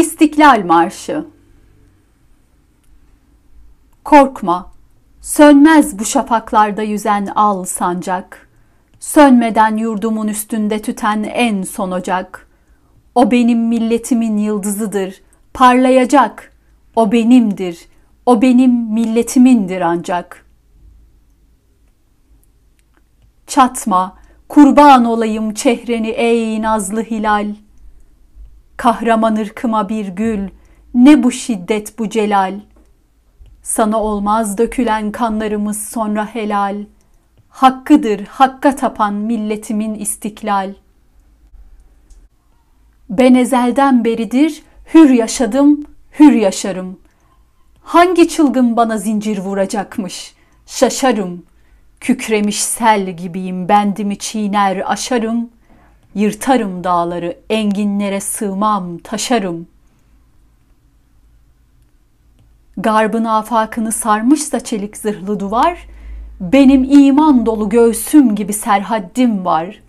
İstiklal Marşı Korkma, sönmez bu şafaklarda yüzen al sancak. Sönmeden yurdumun üstünde tüten en son ocak. O benim milletimin yıldızıdır, parlayacak. O benimdir, o benim milletimindir ancak. Çatma, kurban olayım çehreni ey nazlı hilal.'' Kahraman ırkıma bir gül, ne bu şiddet bu celal. Sana olmaz dökülen kanlarımız sonra helal. Hakkıdır hakka tapan milletimin istiklal. Ben ezelden beridir hür yaşadım, hür yaşarım. Hangi çılgın bana zincir vuracakmış? Şaşarım. Kükremiş sel gibiyim bendimi çiğner aşarım.'' Yırtarım dağları, enginlere sığmam, taşarım. Garbın afakını sarmışsa çelik zırhlı duvar, benim iman dolu göğsüm gibi serhaddim var.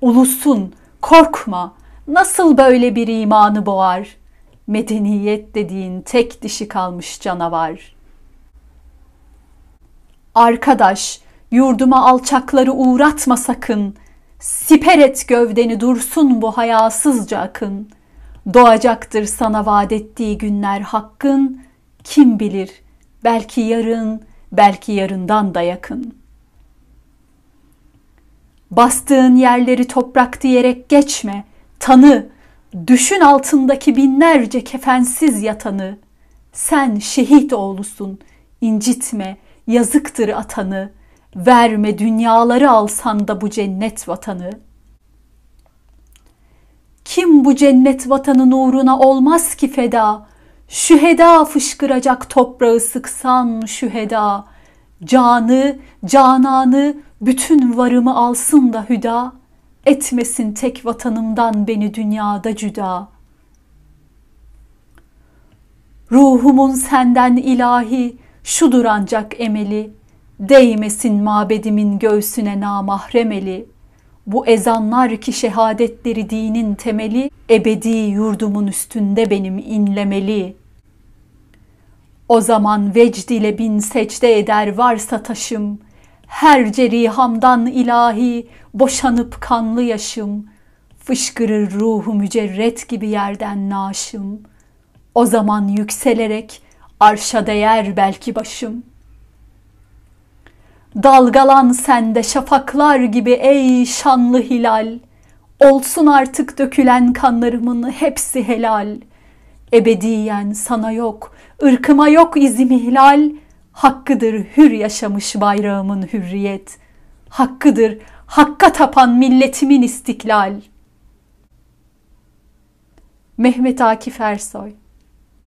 Ulusun, korkma, nasıl böyle bir imanı boğar? Medeniyet dediğin tek dişi kalmış canavar. Arkadaş, yurduma alçakları uğratma sakın. Siper et gövdeni dursun bu hayasızca akın. Doğacaktır sana vaat ettiği günler hakkın. Kim bilir belki yarın, belki yarından da yakın. Bastığın yerleri toprak diyerek geçme. Tanı, düşün altındaki binlerce kefensiz yatanı. Sen şehit oğlusun, incitme, yazıktır atanı.'' Verme dünyaları alsan da bu cennet vatanı. Kim bu cennet vatanın uğruna olmaz ki feda? Şu heda fışkıracak toprağı sıksan şu heda. Canı, cananı, bütün varımı alsın da hüda. Etmesin tek vatanımdan beni dünyada cüda. Ruhumun senden ilahi, şudur ancak emeli.'' Değmesin mabedimin göğsüne namahrem eli. Bu ezanlar ki şehadetleri dinin temeli, ebedi yurdumun üstünde benim inlemeli. O zaman vecd ile bin secde eder varsa taşım, her cerihamdan ilahi boşanıp kanlı yaşım, fışkırır ruhu mücerret gibi yerden naşım. O zaman yükselerek arşa değer belki başım.'' Dalgalan sende şafaklar gibi ey şanlı hilal. Olsun artık dökülen kanlarımın hepsi helal. Ebediyen sana yok, ırkıma yok izim ihlal. Hakkıdır hür yaşamış bayrağımın hürriyet. Hakkıdır hakka tapan milletimin istiklal. Mehmet Akif Ersoy